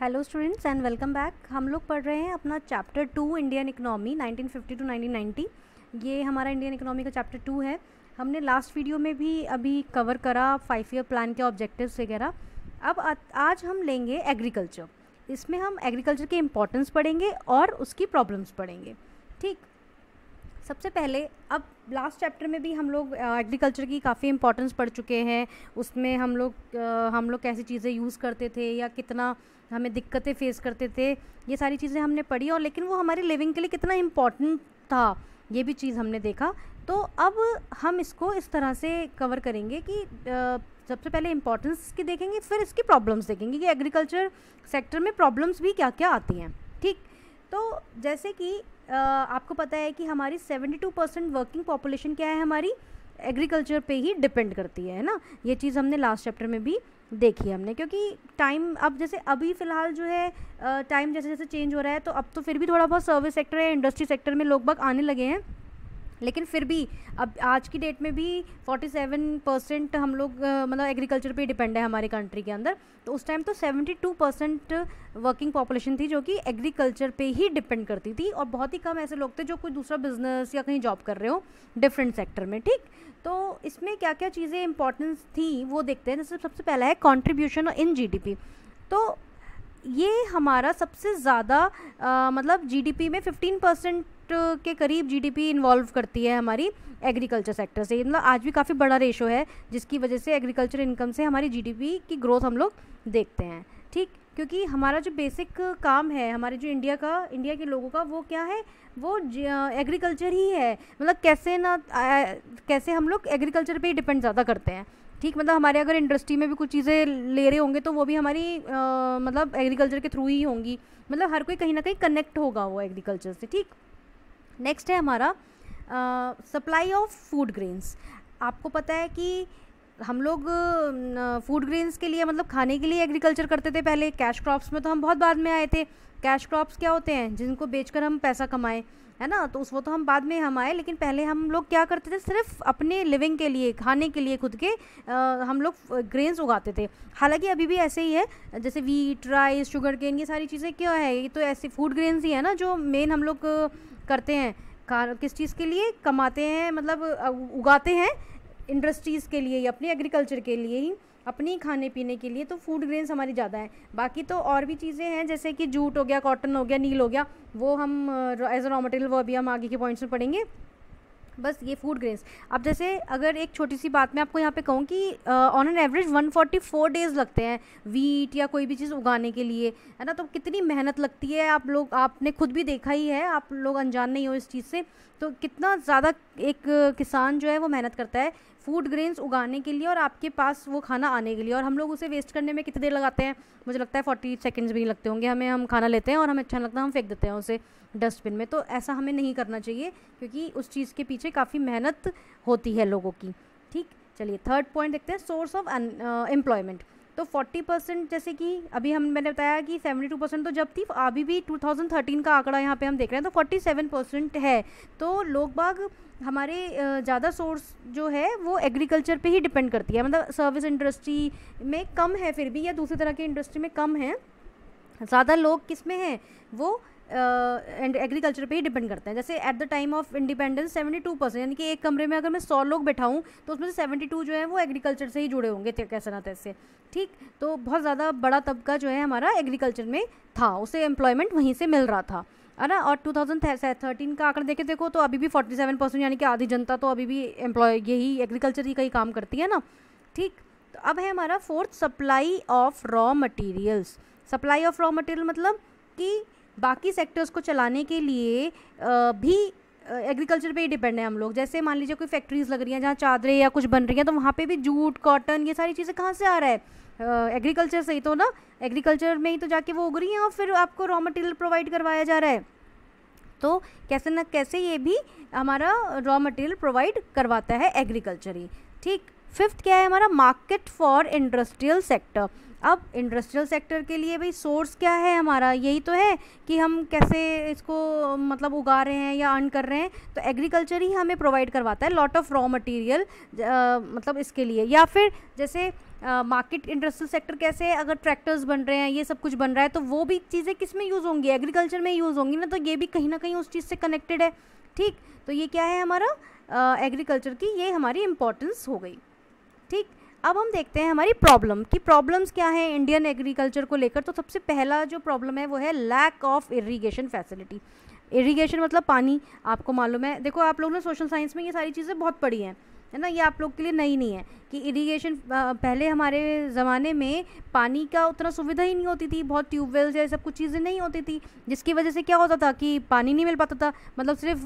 hello students and welcome back हम लोग पढ़ रहे हैं अपना chapter two Indian economy 1950 to nineteen ये हमारा इंडियन इकनॉमी का चैप्टर टू है हमने लास्ट वीडियो में भी अभी कवर करा फाइव ईयर प्लान के ऑब्जेक्टिव्स वगैरह अब आज हम लेंगे एग्रीकल्चर इसमें हम एग्रीकल्चर के इम्पोर्टेंस पढ़ेंगे और उसकी प्रॉब्लम्स पढ़ेंगे ठीक सबसे पहले अब लास्ट चैप्टर में भी हम लोग एग्रीकल्चर की काफ़ी इम्पोर्टेंस पढ़ चुके हैं उसमें हम लोग हम लोग कैसी चीज़ें यूज़ करते थे या कितना हमें दिक्कतें फेस करते थे ये सारी चीज़ें हमने पढ़ी और लेकिन वो हमारी लिविंग के लिए कितना इम्पॉर्टेंट था ये भी चीज़ हमने देखा तो अब हम इसको इस तरह से कवर करेंगे कि सबसे पहले इम्पोर्टेंस की देखेंगे फिर इसकी प्रॉब्लम्स देखेंगे कि एग्रीकल्चर सेक्टर में प्रॉब्लम्स भी क्या क्या आती हैं ठीक तो जैसे कि आपको पता है कि हमारी 72 परसेंट वर्किंग पॉपुलेशन क्या है हमारी एग्रीकल्चर पे ही डिपेंड करती है ना ये चीज़ हमने लास्ट चैप्टर में भी देखी हमने क्योंकि टाइम अब जैसे अभी फ़िलहाल जो है टाइम जैसे जैसे चेंज हो रहा है तो अब तो फिर भी थोड़ा बहुत सर्विस सेक्टर या इंडस्ट्री सेक्टर में लोग बाग आने लगे हैं लेकिन फिर भी अब आज की डेट में भी 47 परसेंट हम लोग मतलब एग्रीकल्चर पे डिपेंड है हमारे कंट्री के अंदर तो उस टाइम तो 72 परसेंट वर्किंग पॉपुलेशन थी जो कि एग्रीकल्चर पे ही डिपेंड करती थी और बहुत ही कम ऐसे लोग थे जो कोई दूसरा बिजनेस या कहीं जॉब कर रहे हो डिफरेंट सेक्टर में ठीक तो इसमें क्या क्या चीज़ें इंपॉर्टेंस थी वो देखते हैं जैसे सबसे पहला है कॉन्ट्रीब्यूशन इन जी तो ये हमारा सबसे ज़्यादा मतलब जीडीपी में 15 परसेंट के करीब जीडीपी इन्वॉल्व करती है हमारी एग्रीकल्चर सेक्टर से मतलब आज भी काफ़ी बड़ा रेशो है जिसकी वजह से एग्रीकल्चर इनकम से हमारी जीडीपी की ग्रोथ हम लोग देखते हैं ठीक क्योंकि हमारा जो बेसिक काम है हमारे जो इंडिया का इंडिया के लोगों का वो क्या है वो एग्रीकल्चर ही है मतलब कैसे ना आ, कैसे हम लोग एग्रीकल्चर पे ही डिपेंड ज़्यादा करते हैं ठीक मतलब हमारे अगर इंडस्ट्री में भी कुछ चीज़ें ले रहे होंगे तो वो भी हमारी आ, मतलब एग्रीकल्चर के थ्रू ही होंगी मतलब हर कोई कहीं ना कहीं कनेक्ट होगा वो एग्रीकल्चर से ठीक नेक्स्ट है हमारा सप्लाई ऑफ फूड ग्रेन्स आपको पता है कि हम लोग फूड ग्रेन्स के लिए मतलब खाने के लिए एग्रीकल्चर करते थे पहले कैश क्रॉप्स में तो हम बहुत बाद में आए थे कैश क्रॉप्स क्या होते हैं जिनको बेचकर हम पैसा कमाएं है ना तो उस वो तो हम बाद में हम आए लेकिन पहले हम लोग क्या करते थे सिर्फ अपने लिविंग के लिए खाने के लिए खुद के आ, हम लोग ग्रेन्स उगाते थे हालांकि अभी भी ऐसे ही है जैसे वीट राइस शुगर केन ये सारी चीज़ें क्या है ये तो ऐसे फूड ग्रेन्स ही है ना जो मेन हम लोग करते हैं किस चीज़ के लिए कमाते हैं मतलब उगाते हैं इंडस्ट्रीज़ के लिए ही अपने एग्रीकल्चर के लिए ही अपनी खाने पीने के लिए तो फूड ग्रेन्स हमारी ज़्यादा हैं बाकी तो और भी चीज़ें हैं जैसे कि जूट हो गया कॉटन हो गया नील हो गया वो हम एज अ रॉ मटेरियल वो अभी हम आगे के पॉइंट्स में पढ़ेंगे बस ये फूड ग्रेन्स अब जैसे अगर एक छोटी सी बात मैं आपको यहाँ पे कहूँ कि ऑन एन एवरेज 144 डेज़ लगते हैं वीट या कोई भी चीज़ उगाने के लिए है ना तो कितनी मेहनत लगती है आप लोग आपने खुद भी देखा ही है आप लोग अनजान नहीं हो इस चीज़ से तो कितना ज़्यादा एक किसान जो है वो मेहनत करता है फूड ग्रेन्स उगाने के लिए और आपके पास वो खाना आने के लिए और हम लोग उसे वेस्ट करने में कितनी देर लगाते हैं मुझे लगता है फोर्टी सेकेंड्स भी नहीं लगते होंगे हमें हम खाना लेते हैं और हमें अच्छा लगता है हम फेंक देते हैं उसे डस्टबिन में तो ऐसा हमें नहीं करना चाहिए क्योंकि उस चीज़ के पीछे काफ़ी मेहनत होती है लोगों की ठीक चलिए थर्ड पॉइंट देखते हैं सोर्स ऑफ एम्प्लॉयमेंट तो 40 परसेंट जैसे कि अभी हम मैंने बताया कि 72 परसेंट तो जब थी अभी भी 2013 का आंकड़ा यहाँ पे हम देख रहे हैं तो 47 परसेंट है तो लोग बाग हमारे ज़्यादा सोर्स जो है वो एग्रीकल्चर पे ही डिपेंड करती है मतलब सर्विस इंडस्ट्री में कम है फिर भी या दूसरी तरह की इंडस्ट्री में कम है ज़्यादा लोग किस में हैं वो एंड एग्रीकल्चर पे ही डिपेंड करते हैं जैसे at the time of independence 72 percent यानी कि एक कमरे में अगर मैं सौ लोग बैठाऊँ तो उसमें से 72 जो है वो एग्रीकल्चर से ही जुड़े होंगे कैसे ना तैसे ठीक तो बहुत ज़्यादा बड़ा तबका जो है हमारा एग्रीकल्चर में था उसे एम्प्लॉयमेंट वहीं से मिल रहा था है ना और 2013 का आंकड़ा देखे देखो तो अभी भी फोर्टी परसेंट यानी कि आधी जनता तो अभी भी एम्प्लॉय यही एग्रीकल्चर ही कहीं काम करती है ना ठीक तो अब है हमारा fourth supply of raw materials supply of raw material मतलब कि बाकी सेक्टर्स को चलाने के लिए भी एग्रीकल्चर पे ही डिपेंड है हम लोग जैसे मान लीजिए कोई फैक्ट्रीज़ लग रही हैं जहाँ चादरें या कुछ बन रही हैं तो वहाँ पे भी जूट कॉटन ये सारी चीज़ें कहाँ से आ रहा है एग्रीकल्चर से ही तो ना एग्रीकल्चर में ही तो जाके वो उग रही हैं और फिर आपको रॉ मटेरियल प्रोवाइड करवाया जा रहा है तो कैसे ना कैसे ये भी हमारा रॉ मटेरियल प्रोवाइड करवाता है एग्रीकल्चर ही ठीक फिफ्थ क्या है हमारा मार्केट फॉर इंडस्ट्रियल सेक्टर अब इंडस्ट्रियल सेक्टर के लिए भाई सोर्स क्या है हमारा यही तो है कि हम कैसे इसको मतलब उगा रहे हैं या अर्न कर रहे हैं तो एग्रीकल्चर ही हमें प्रोवाइड करवाता है लॉट ऑफ रॉ मटेरियल मतलब इसके लिए या फिर जैसे मार्केट इंडस्ट्रियल सेक्टर कैसे है अगर ट्रैक्टर्स बन रहे हैं ये सब कुछ बन रहा है तो वो भी चीज़ें किस में यूज़ होंगी एग्रीकल्चर में यूज़ होंगी ना तो ये भी कहीं ना कहीं उस चीज़ से कनेक्टेड है ठीक तो ये क्या है हमारा एग्रीकल्चर की ये हमारी इम्पोर्टेंस हो गई ठीक अब हम देखते हैं हमारी प्रॉब्लम कि प्रॉब्लम्स क्या है इंडियन एग्रीकल्चर को लेकर तो सबसे पहला जो प्रॉब्लम है वो है lack of irrigation facility irrigation मतलब पानी आपको मालूम है देखो आप लोग ने सोशल साइंस में ये सारी चीज़ें बहुत पढ़ी हैं है ना ये आप लोग के लिए नई नहीं है कि इरीगेशन पहले हमारे ज़माने में पानी का उतना सुविधा ही नहीं होती थी बहुत ट्यूबवेल्स या सब कुछ चीज़ें नहीं होती थी जिसकी वजह से क्या होता था कि पानी नहीं मिल पाता था मतलब सिर्फ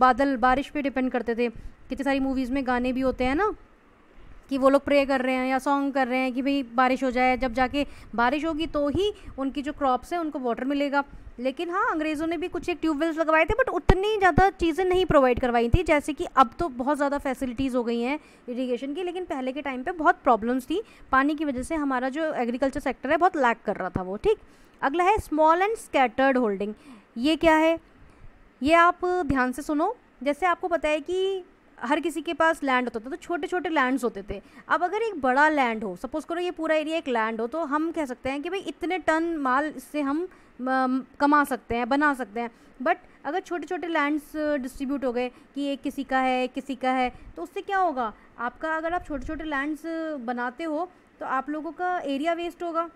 बादल बारिश पे डिपेंड करते थे कितनी सारी मूवीज़ में गाने भी होते हैं ना कि वो लोग प्रे कर रहे हैं या सॉन्ग कर रहे हैं कि भाई बारिश हो जाए जब जाके बारिश होगी तो ही उनकी जो क्रॉप्स हैं उनको वाटर मिलेगा लेकिन हाँ अंग्रेज़ों ने भी कुछ एक ट्यूबवेल्स लगवाए थे बट उतनी ज़्यादा चीज़ें नहीं प्रोवाइड करवाई थी जैसे कि अब तो बहुत ज़्यादा फैसिलिटीज़ हो गई हैं इरीगेशन की लेकिन पहले के टाइम पर बहुत प्रॉब्लम्स थी पानी की वजह से हमारा जो एग्रीकल्चर सेक्टर है बहुत लैक कर रहा था वो ठीक अगला है स्मॉल एंड स्कैटर्ड होल्डिंग ये क्या है ये आप ध्यान से सुनो जैसे आपको पता है कि हर किसी के पास लैंड होता था तो छोटे छोटे लैंड्स होते थे अब अगर एक बड़ा लैंड हो सपोज़ करो ये पूरा एरिया एक लैंड हो तो हम कह सकते हैं कि भाई इतने टन माल इससे हम कमा सकते हैं बना सकते हैं बट अगर छोटे छोटे लैंड्स डिस्ट्रीब्यूट हो गए कि एक किसी का है एक किसी का है तो उससे क्या होगा आपका अगर आप छोटे छोटे लैंड्स बनाते हो तो आप लोगों का एरिया वेस्ट होगा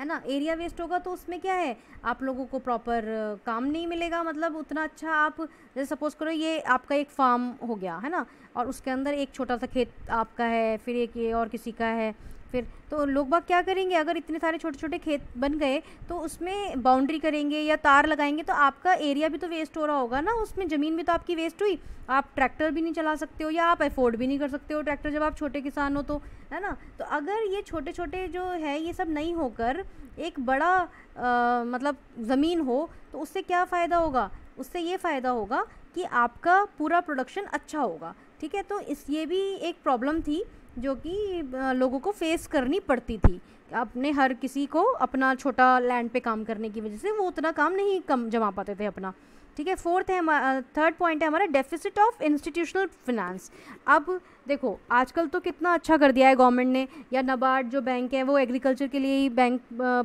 है ना एरिया वेस्ट होगा तो उसमें क्या है आप लोगों को प्रॉपर काम नहीं मिलेगा मतलब उतना अच्छा आप जैसे सपोज़ करो ये आपका एक फार्म हो गया है ना और उसके अंदर एक छोटा सा खेत आपका है फिर एक ये और किसी का है फिर तो लोग बाग क्या करेंगे अगर इतने सारे छोटे छोटे खेत बन गए तो उसमें बाउंड्री करेंगे या तार लगाएंगे तो आपका एरिया भी तो वेस्ट हो रहा होगा ना उसमें ज़मीन भी तो आपकी वेस्ट हुई आप ट्रैक्टर भी नहीं चला सकते हो या आप अफोर्ड भी नहीं कर सकते हो ट्रैक्टर जब आप छोटे किसान हो तो है ना तो अगर ये छोटे छोटे जो है ये सब नहीं होकर एक बड़ा आ, मतलब ज़मीन हो तो उससे क्या फ़ायदा होगा उससे ये फ़ायदा होगा कि आपका पूरा प्रोडक्शन अच्छा होगा ठीक है तो इस ये भी एक प्रॉब्लम थी जो कि लोगों को फेस करनी पड़ती थी अपने हर किसी को अपना छोटा लैंड पे काम करने की वजह से वो उतना काम नहीं कम जमा पाते थे अपना ठीक है फोर्थ है हमारा थर्ड पॉइंट है हमारा डेफिसिट ऑफ इंस्टीट्यूशनल फिनेंस अब देखो आजकल तो कितना अच्छा कर दिया है गवर्नमेंट ने या नबार्ड जो बैंक है वो एग्रीकल्चर के लिए ही बैंक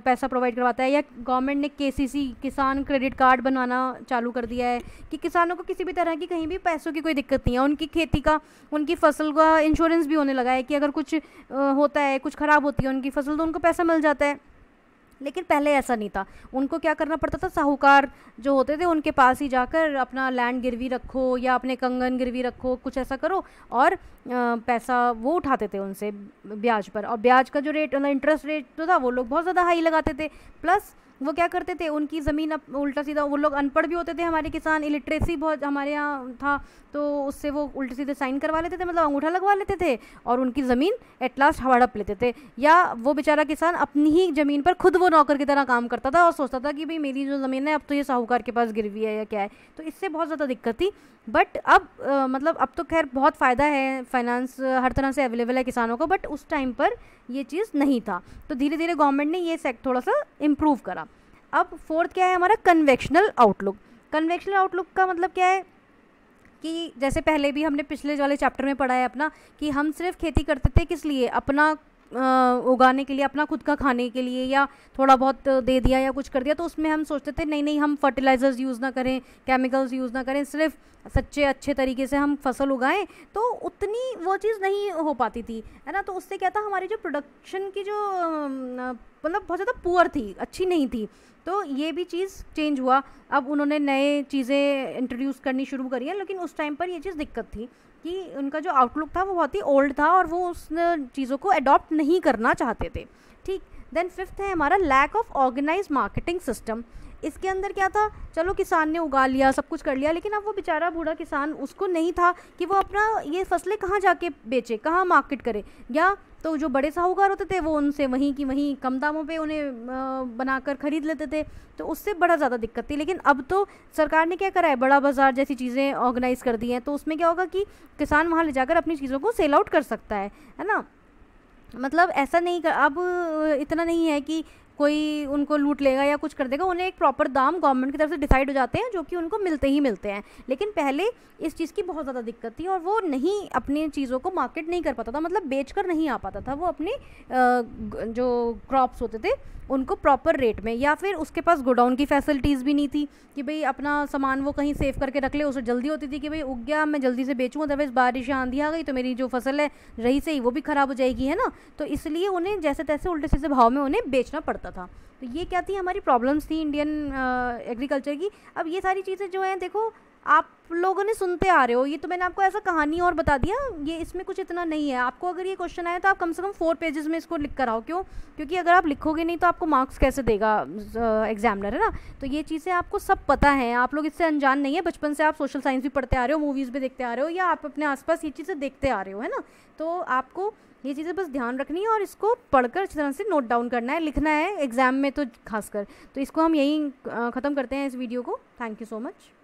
पैसा प्रोवाइड करवाता है या गवर्नमेंट ने के किसान क्रेडिट कार्ड बनाना चालू कर दिया है कि किसानों को किसी भी तरह की कहीं भी पैसों की कोई दिक्कत नहीं है उनकी खेती का उनकी फसल का इंश्योरेंस भी होने लगा है कि अगर कुछ होता है कुछ ख़राब होती है उनकी फसल तो उनको पैसा मिल जाता है लेकिन पहले ऐसा नहीं था उनको क्या करना पड़ता था साहूकार जो होते थे उनके पास ही जाकर अपना लैंड गिरवी रखो या अपने कंगन गिरवी रखो कुछ ऐसा करो और पैसा वो उठाते थे उनसे ब्याज पर और ब्याज का जो रेट इंटरेस्ट रेट जो था वो लोग बहुत ज़्यादा हाई लगाते थे प्लस वो क्या करते थे उनकी ज़मीन अब उल्टा सीधा वो लोग अनपढ़ भी होते थे हमारे किसान इलिट्रेसी बहुत हमारे यहाँ था तो उससे वो उल्टे सीधे साइन करवा लेते थे मतलब अंगूठा लगवा लेते थे और उनकी ज़मीन एट लास्ट हड़प लेते थे या वो बेचारा किसान अपनी ही ज़मीन पर खुद वो नौकर की तरह काम करता था और सोचता था कि भाई मेरी जो ज़मीन है अब तो ये साहूकार के पास हुई है या क्या है तो इससे बहुत ज़्यादा दिक्कत थी बट अब मतलब अब तो खैर बहुत फ़ायदा है फाइनेंस हर तरह से अवेलेबल है किसानों को बट उस टाइम पर ये चीज़ नहीं था तो धीरे धीरे गवर्नमेंट ने ये सेक्ट थोड़ा सा इम्प्रूव करा अब फोर्थ क्या है हमारा कन्वेक्शनल आउटलुक कन्वेक्शनल आउटलुक का मतलब क्या है कि जैसे पहले भी हमने पिछले वाले चैप्टर में पढ़ा है अपना कि हम सिर्फ खेती करते थे किस लिए अपना उगाने के लिए अपना खुद का खाने के लिए या थोड़ा बहुत दे दिया या कुछ कर दिया तो उसमें हम सोचते थे नहीं नहीं हम फर्टिलाइज़र्स यूज़ ना करें केमिकल्स यूज़ ना करें सिर्फ सच्चे अच्छे तरीके से हम फसल उगाएं तो उतनी वो चीज़ नहीं हो पाती थी है ना तो उससे क्या था हमारी जो प्रोडक्शन की जो मतलब बहुत ज़्यादा पुअर थी अच्छी नहीं थी तो ये भी चीज़ चेंज हुआ अब उन्होंने नए चीज़ें इंट्रोड्यूस करनी शुरू करी है लेकिन उस टाइम पर ये चीज़ दिक्कत थी कि उनका जो आउटलुक था वो बहुत ही ओल्ड था और वो उस चीज़ों को अडॉप्ट नहीं करना चाहते थे ठीक देन फिफ्थ है हमारा lack of organise marketing system इसके अंदर क्या था चलो किसान ने उगा लिया सब कुछ कर लिया लेकिन अब वो बेचारा बूढ़ा किसान उसको नहीं था कि वो अपना ये फसलें कहाँ जाके बेचे कहाँ मार्केट करे या तो जो बड़े साहूकार होते थे वो उनसे वहीं की वहीं कम दामों पे उन्हें बनाकर ख़रीद लेते थे तो उससे बड़ा ज़्यादा दिक्कत थी लेकिन अब तो सरकार ने क्या करा है बड़ा बाज़ार जैसी चीज़ें ऑर्गेनाइज़ कर दी हैं तो उसमें क्या होगा कि किसान वहाँ ले जाकर अपनी चीज़ों को सेल आउट कर सकता है है ना मतलब ऐसा नहीं कर अब इतना नहीं है कि कोई उनको लूट लेगा या कुछ कर देगा उन्हें एक प्रॉपर दाम गवर्नमेंट की तरफ से डिसाइड हो जाते हैं जो कि उनको मिलते ही मिलते हैं लेकिन पहले इस चीज़ की बहुत ज़्यादा दिक्कत थी और वो नहीं अपनी चीज़ों को मार्केट नहीं कर पाता था मतलब बेच कर नहीं आ पाता था वो अपने जो क्रॉप्स होते थे उनको प्रॉपर रेट में या फिर उसके पास गोडाउन की फैसिलिटीज़ भी नहीं थी कि भाई अपना सामान वो कहीं सेव करके रख ले उसे जल्दी होती थी कि भाई उग गया मैं जल्दी से बेचूँ अदरवाइज़ बारिश या आंधी आ गई तो मेरी जो फसल है रही से ही वो भी ख़राब हो जाएगी है ना तो इसलिए उन्हें जैसे तैसे उल्टे सीधे भाव में उन्हें बेचना पड़ता जाता था तो ये क्या थी हमारी प्रॉब्लम्स थी इंडियन एग्रीकल्चर की अब ये सारी चीज़ें जो हैं देखो आप लोगों ने सुनते आ रहे हो ये तो मैंने आपको ऐसा कहानी और बता दिया ये इसमें कुछ इतना नहीं है आपको अगर ये क्वेश्चन आए तो आप कम से कम फोर पेजेस में इसको लिख कर आओ क्यों क्योंकि अगर आप लिखोगे नहीं तो आपको मार्क्स कैसे देगा एग्जामिनर है ना तो ये चीज़ें आपको सब पता हैं आप लोग इससे अनजान नहीं है बचपन से आप सोशल साइंस भी पढ़ते आ रहे हो मूवीज़ भी देखते आ रहे हो या आप अपने आसपास ये चीज़ें देखते आ रहे हो है ना तो आपको ये चीज़ें बस ध्यान रखनी है और इसको पढ़कर अच्छी तरह से नोट डाउन करना है लिखना है एग्ज़ाम में तो खासकर तो इसको हम यहीं ख़त्म करते हैं इस वीडियो को थैंक यू सो मच